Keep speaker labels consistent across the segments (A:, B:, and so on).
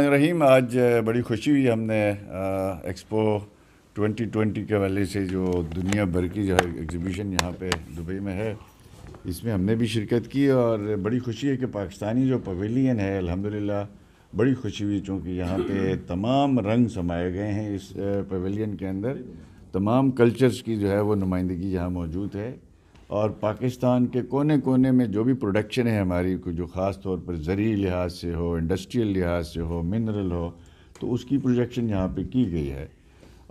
A: रहीम आज बड़ी खुशी हुई हमने एक्सपो 2020 के वाले से जो दुनिया भर की जो है एग्जीबिशन यहाँ पे दुबई में है इसमें हमने भी शिरकत की और बड़ी खुशी है कि पाकिस्तानी जो पवेलियन है अल्हम्दुलिल्लाह बड़ी खुशी हुई चूँकि यहाँ पे तमाम रंग समाए गए हैं इस पवेलियन के अंदर तमाम कल्चर्स की जो है वो नुमाइंदगी यहाँ मौजूद है और पाकिस्तान के कोने कोने में जो भी प्रोडक्शन है हमारी को जो ख़ास तौर पर ज़रिए लिहाज से हो इंडस्ट्रियल लिहाज से हो मिनरल हो तो उसकी प्रोजेक्शन यहाँ पे की गई है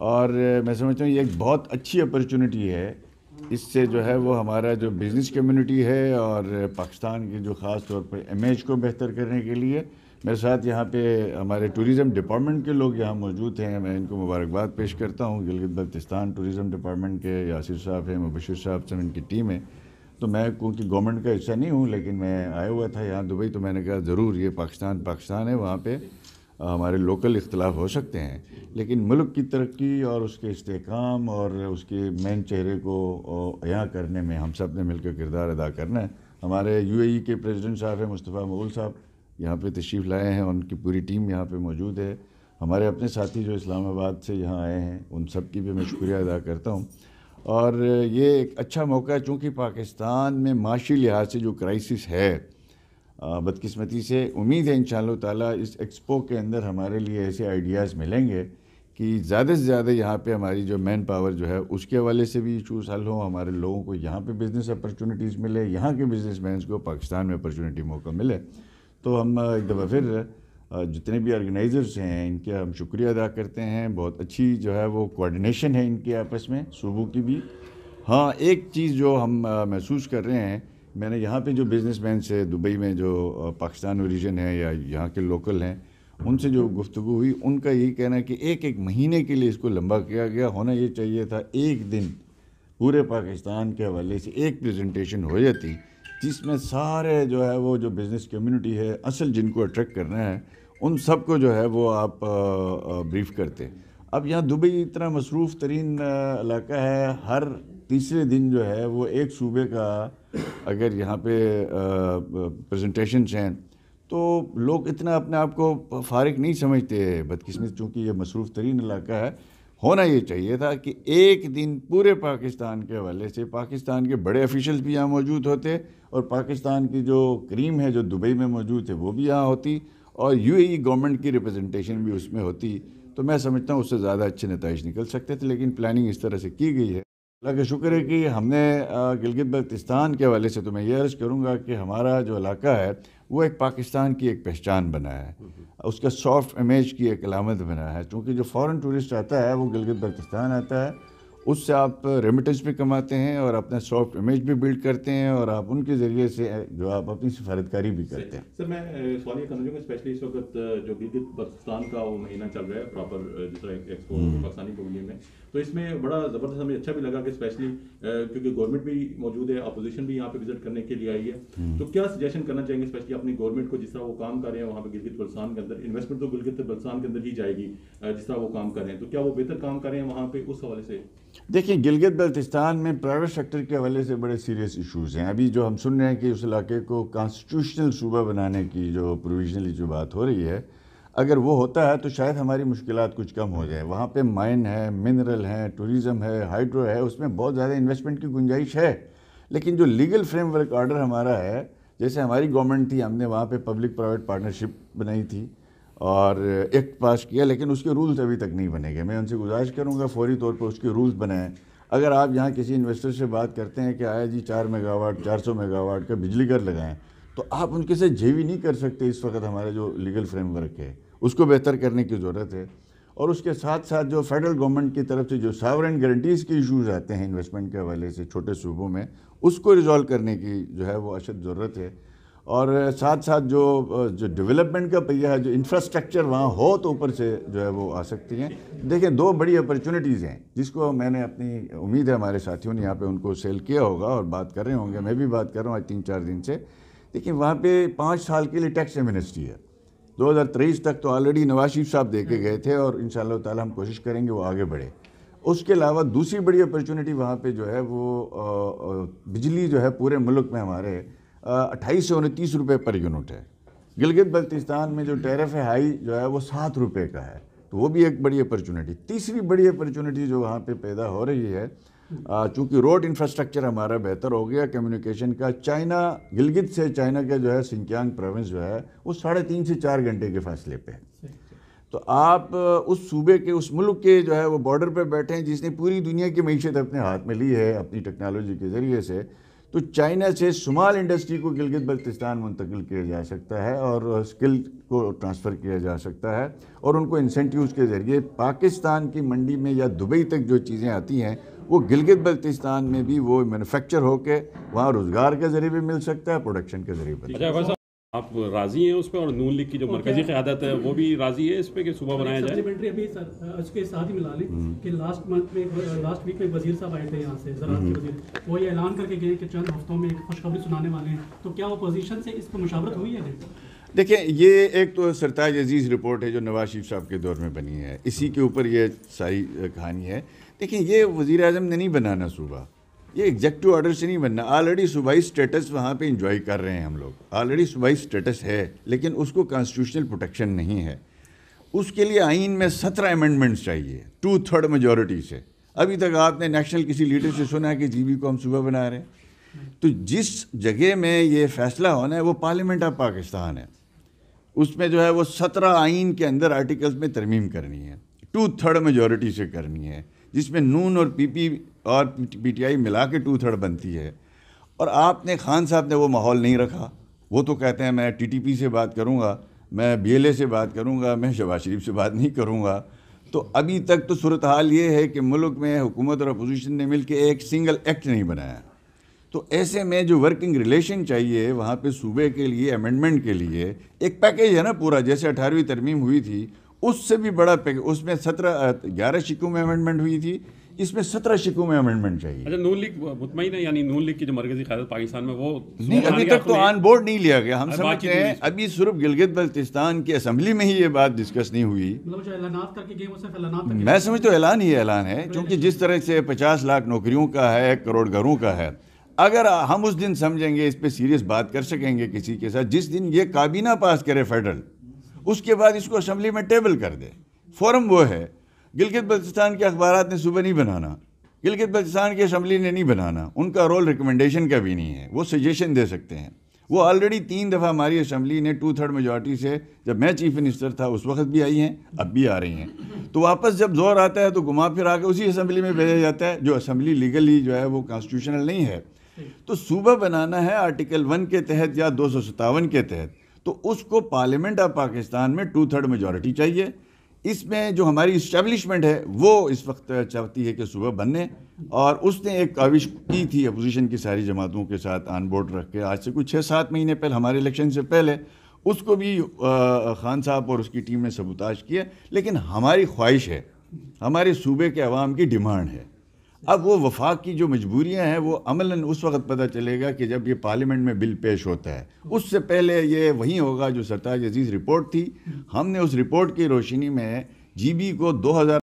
A: और मैं समझता हूँ ये एक बहुत अच्छी अपॉर्चुनिटी है इससे जो है वो हमारा जो बिज़नेस कम्युनिटी है और पाकिस्तान की जो ख़ास तौर पर इमेज को बेहतर करने के लिए मेरे साथ यहाँ पे हमारे टूरिज़म डिपार्टमेंट के लोग यहाँ मौजूद हैं मैं इनको मुबारकबाद पेश करता हूँ गिलगित बल्तिस्तान टूरिज़म डिपार्टमेंट के यासिर साहब हैं मुबशर साहब सब इनकी टीम है तो मैं क्योंकि गवर्नमेंट का हिस्सा नहीं हूँ लेकिन मैं आया हुआ था यहाँ दुबई तो मैंने कहा ज़रूर ये पाकिस्तान पाकिस्तान है वहाँ पर हमारे लोकल इख्तलाफ हो सकते हैं लेकिन मुल्क की तरक्की और उसके इसकाम और उसके मेन चेहरे को अया करने में हम सब ने मिलकर किरदार अदा करना है हमारे यूएई e के प्रेसिडेंट साहब हैं मुस्तफ़ा मगुल साहब यहाँ पे तशरीफ़ लाए हैं उनकी पूरी टीम यहाँ पे मौजूद है हमारे अपने साथी जो इस्लामाबाद से यहाँ आए हैं उन सब की भी मैं शुक्रिया अदा करता हूँ और ये एक अच्छा मौका है चूँकि पाकिस्तान में माशी लिहाज से जो क्राइसिस है बदकस्मती से उम्मीद है इन ताला इस एक्सपो के अंदर हमारे लिए ऐसे आइडियाज़ मिलेंगे कि ज़्यादा से ज़्यादा यहाँ पे हमारी जो मैन पावर जो है उसके हवाले से भी इशूज़ हल हों हमारे लोगों को यहाँ पे बिज़नेस अपॉर्चुनिटीज़ मिले यहाँ के बिजनेस को पाकिस्तान में अपॉर्चुनिटी मौका मिले तो हम एक दफ़ा फिर जितने भी ऑर्गेनाइज़र्स हैं इनके हम शुक्रिया अदा करते हैं बहुत अच्छी जो है वो कोऑर्डिनेशन है इनके आपस में सूबों की भी हाँ एक चीज़ जो हम महसूस कर रहे हैं मैंने यहाँ पे जो बिजनेसमैन से दुबई में जो पाकिस्तान ओरिजिन है या यहाँ के लोकल हैं उनसे जो गुफ्तु हुई उनका यही कहना कि एक एक महीने के लिए इसको लंबा किया गया होना ये चाहिए था एक दिन पूरे पाकिस्तान के हवाले से एक प्रेजेंटेशन हो जाती जिसमें सारे जो है वो जो बिज़नेस कम्युनिटी है असल जिनको अट्रैक्ट करना है उन सबको जो है वो आप ब्रीफ करते अब यहाँ दुबई इतना मसरूफ़ तरीन इलाका है हर तीसरे दिन जो है वो एक सूबे का अगर यहाँ पे प्रजेंटेशन हैं तो लोग इतना अपने आप को फारग नहीं समझते बदकिस्मत चूँकि ये मसरूफ़ तरीन इलाका है होना ये चाहिए था कि एक दिन पूरे पाकिस्तान के हवाले से पाकिस्तान के बड़े ऑफिशल्स भी यहाँ मौजूद होते और पाकिस्तान की जो क्रीम है जो दुबई में मौजूद है वो भी यहाँ होती और यूएई गवर्नमेंट e की रिप्रेजेंटेशन भी उसमें होती तो मैं समझता हूँ उससे ज़्यादा अच्छे नतज निकल सकते थे लेकिन प्लानिंग इस तरह से की गई है अल्लाह का शुक्र है कि हमने गिलगित बल्तिस्तान के हवाले से तो मैं ये अर्ज़ करूँगा कि हमारा जो इलाका है वो एक पाकिस्तान की एक पहचान बना है उसका सॉफ्ट इमेज की एक अलामत बना है क्योंकि जो फॉरेन टूरिस्ट आता है वो गिलगित बल्तिस्तान आता है उससे आप रेमिटेंस भी कमाते हैं और अपना सॉफ्ट इमेज भी बिल्ड करते हैं और आप उनके ज़रिए से जो आप अपनी सिफारतकारी भी करते हैं सर मैं सवाल ये करना चाहूँगा स्पेशली इस वक्त जो गिलगित पाकिस्तान का वो महीना चल रहा है प्रॉपर जिस तरह एक्सपो हम्म। पाकिस्तानी बोलिए में तो इसमें बड़ा ज़बरदस्त हमें अच्छा भी लगा कि स्पेशली क्योंकि गवर्नमेंट भी मौजूद है अपोजिशन भी यहाँ पे विजिट करने के लिए आई है हम्म। तो क्या सजेशन करना चाहेंगे स्पेशली अपनी गवर्नमेंट को जिस तरह वो काम कर रहे हैं वहाँ पे गिलगित बल्सान के अंदर इन्वेस्टमेंट तो गिलगित बल्सान के अंदर ही जाएगी जिस तरह वो काम कर रहे हैं तो क्या वो बेहतर काम कर रहे हैं वहाँ पे उस हवाले से देखिए गिलगित बल्तिस्तान में प्राइवेट सेक्टर के हवाले से बड़े सीरियस इश्यूज़ हैं अभी जो हम सुन रहे हैं कि उस इलाके को कॉन्स्टिट्यूशनल सूबा बनाने की जो प्रोविजनली जो बात हो रही है अगर वो होता है तो शायद हमारी मुश्किल कुछ कम हो जाए वहाँ पे माइन है मिनरल है टूरिज़म है हाइड्रो है उसमें बहुत ज़्यादा इन्वेस्टमेंट की गुंजाइश है लेकिन जो लीगल फ्रेमवर्क आर्डर हमारा है जैसे हमारी गवर्नमेंट थी हमने वहाँ पर पब्लिक प्राइवेट पार्टनरशिप बनाई थी और एक्ट पास किया लेकिन उसके रूल्स अभी तक नहीं बने गए मैं उनसे गुजारिश करूँगा फौरी तौर पर उसके रूल्स बनाएँ अगर आप यहाँ किसी इन्वेस्टर से बात करते हैं कि आया जी चार मेगावाट चार सौ मेगावाट का बिजली घर लगाएं तो आप उनके से जेवी नहीं कर सकते इस वक्त हमारा जो लीगल फ्रेमवर्क है उसको बेहतर करने की ज़रूरत है और उसके साथ साथ जो फेडरल गवर्नमेंट की तरफ से जो सावरन गारंटीज़ के इशूज़ आते हैं इन्वेस्टमेंट के हवाले से छोटे सूबों में उसको रिजॉल्व करने की जो है वो अशद ज़रूरत है और साथ साथ जो जो डेवलपमेंट का पहिया है जो इंफ्रास्ट्रक्चर वहाँ हो तो ऊपर से जो है वो आ सकती हैं देखें दो बड़ी अपॉर्चुनिटीज़ हैं जिसको मैंने अपनी उम्मीद है हमारे साथियों ने यहाँ पे उनको सेल किया होगा और बात कर रहे होंगे मैं भी बात कर रहा हूँ आज तीन चार दिन से लेकिन वहाँ पे पाँच साल के लिए टैक्स एमिनिस्ट्री है दो तक तो ऑलरेडी नवाज शरीफ साहब दे हम्म। गए थे और इन शाह हम कोशिश करेंगे वो आगे बढ़े उसके अलावा दूसरी बड़ी अपॉर्चुनिटी वहाँ पर जो है वो बिजली जो है पूरे मुल्क में हमारे अट्ठाईस सौ उनतीस रुपये पर यूनिट है गिलगित बल्तिस्तान में जो टैरफ है हाई जो है वो सात रुपये का है तो वो भी एक बड़ी अपॉर्चुनिटी तीसरी बड़ी अपॉर्चुनिटी जो वहाँ पे पैदा हो रही है चूँकि रोड इंफ्रास्ट्रक्चर हमारा बेहतर हो गया कम्युनिकेशन का चाइना गिलगित से चाइना का जो है सिंकियांग प्रोविंस जो है वो साढ़े तीन से चार घंटे के फासले पे है तो आप उस सूबे के उस मुल्क के जो है वो बॉर्डर पर बैठे हैं जिसने पूरी दुनिया की मीशत अपने हाथ में ली है अपनी टेक्नोलॉजी के ज़रिए से तो चाइना से शुमाल इंडस्ट्री को गिलगित बल्तिस्तान मुंतकिल किया जा सकता है और स्किल को ट्रांसफ़र किया जा सकता है और उनको इंसेंटिवस के ज़रिए पाकिस्तान की मंडी में या दुबई तक जो चीज़ें आती हैं वो गिलगित बल्तिस्तान में भी वो मैनुफेक्चर होकर वहाँ रोज़गार के ज़रिए भी मिल सकता है प्रोडक्शन के ज़रिए भी आप राज़ी हैं उस पर और नून लीग की जो तो मरकजी क्यादत है वो भी राज़ी है इस पर कि सुबह बनाया जाए अभी उसके साथ ही मिला ली हम्म। कि लास्ट मंथ में लास्ट वीक में वजीर साहब आए थे यहाँ से जरा हम्म। वो ये ऐलान करके गए कि चंद हफ्तों में एक खुशखबरी सुनाने वाले हैं तो क्या अपोजीशन से इसको मुशावरत हुई है देखिए ये एक तो सरताज अजीज़ रिपोर्ट है जो नवाज शरीफ साहब के दौर में बनी है इसी हम्म। के ऊपर ये सारी कहानी है देखिए ये वज़ी अजम ने नहीं बनाना सूबा ये एग्जेक्टिव ऑर्डर से नहीं बनना ऑलरेडी सुबह स्टेटस वहाँ पे इंजॉय कर रहे हैं हम लोग ऑलरेडी सुबह स्टेटस है लेकिन उसको कॉन्स्टिट्यूशनल प्रोटेक्शन नहीं है उसके लिए आइन में सत्रह अमेंडमेंट्स चाहिए टू थर्ड मेजोरिटी से अभी तक आपने नेशनल किसी लीडर से सुना है कि जीबी को हम सुबह बना रहे हैं तो जिस जगह में ये फैसला होना है वो पार्लियामेंट ऑफ पाकिस्तान है उसमें जो है वो सत्रह आइन के अंदर आर्टिकल्स में तरमीम करनी है टू थर्ड मेजोरिटी से करनी है जिसमें नून और पीपी और पीटीआई मिला के टू थर्ड बनती है और आपने खान साहब ने वो माहौल नहीं रखा वो तो कहते हैं मैं टीटीपी से बात करूँगा मैं बीएलए से बात करूँगा मैं शबाज शरीफ से बात नहीं करूँगा तो अभी तक तो सूरत हाल ये है कि मुल्क में हुकूमत और अपोजिशन ने मिल के एक सिंगल एक्ट नहीं बनाया तो ऐसे में जो वर्किंग रिलेशन चाहिए वहाँ पे सूबे के लिए अमेंडमेंट के लिए एक पैकेज है ना पूरा जैसे अठारहवीं तरमीम हुई थी उससे भी बड़ा पैकेज उसमें सत्रह ग्यारह शिकों में अमेंडमेंट हुई थी इसमें सत्रह शिकों में अमेंडमेंट चाहिए अच्छा नून लीग मुतमिन है यानी नून लीग की जो मरकजी क्यादत पाकिस्तान में वो नहीं अभी तक तो ऑन बोर्ड नहीं लिया गया हम समझते हैं अभी सिर्फ गिलगित बल्तिस्तान की असम्बली में ही ये बात डिस्कस नहीं हुई मतलब अच्छा, मैं समझता हूँ ऐलान ही ऐलान है क्योंकि जिस तरह से पचास लाख नौकरियों का है एक करोड़ घरों का है अगर हम उस दिन समझेंगे इस पर सीरियस बात कर सकेंगे किसी के साथ जिस दिन ये काबीना पास करे फेडरल उसके बाद इसको असम्बली में टेबल कर दे फॉरम वो है गिलगित बल्तिस्तान के अखबार ने सुबह नहीं बनाना गिलगित बल्तिस्तान की असम्बली ने नहीं बनाना उनका रोल रिकमेंडेशन का भी नहीं है वो सजेशन दे सकते हैं वो ऑलरेडी तीन दफ़ा हमारी असम्बली ने टू थर्ड मेजॉरिटी से जब मैं चीफ मिनिस्टर था उस वक्त भी आई हैं अब भी आ रही हैं तो वापस जब जोर आता है तो घुमा फिर आकर उसी असम्बली में भेजा जाता है जो असम्बली लीगली जो है वो कॉन्स्टिट्यूशनल नहीं है तो सूबा बनाना है आर्टिकल वन के तहत या दो के तहत तो उसको पार्लियामेंट ऑफ पाकिस्तान में टू थर्ड मेजोरिटी चाहिए इसमें जो हमारी इस्टेब्लिशमेंट है वो इस वक्त चाहती है कि सुबह बनने और उसने एक काविश की थी अपोजिशन की सारी जमातों के साथ आन बोर्ड रख के आज से कुछ छः सात महीने पहले हमारे इलेक्शन से पहले उसको भी खान साहब और उसकी टीम ने सबूताज किया लेकिन हमारी ख्वाहिश है हमारे सूबे के अवाम की डिमांड है अब वो वफाक की जो मजबूरियां हैं वो अमल उस वक्त पता चलेगा कि जब ये पार्लियामेंट में बिल पेश होता है उससे पहले ये वही होगा जो सरताज अजीज़ रिपोर्ट थी हमने उस रिपोर्ट की रोशनी में जीबी को 2000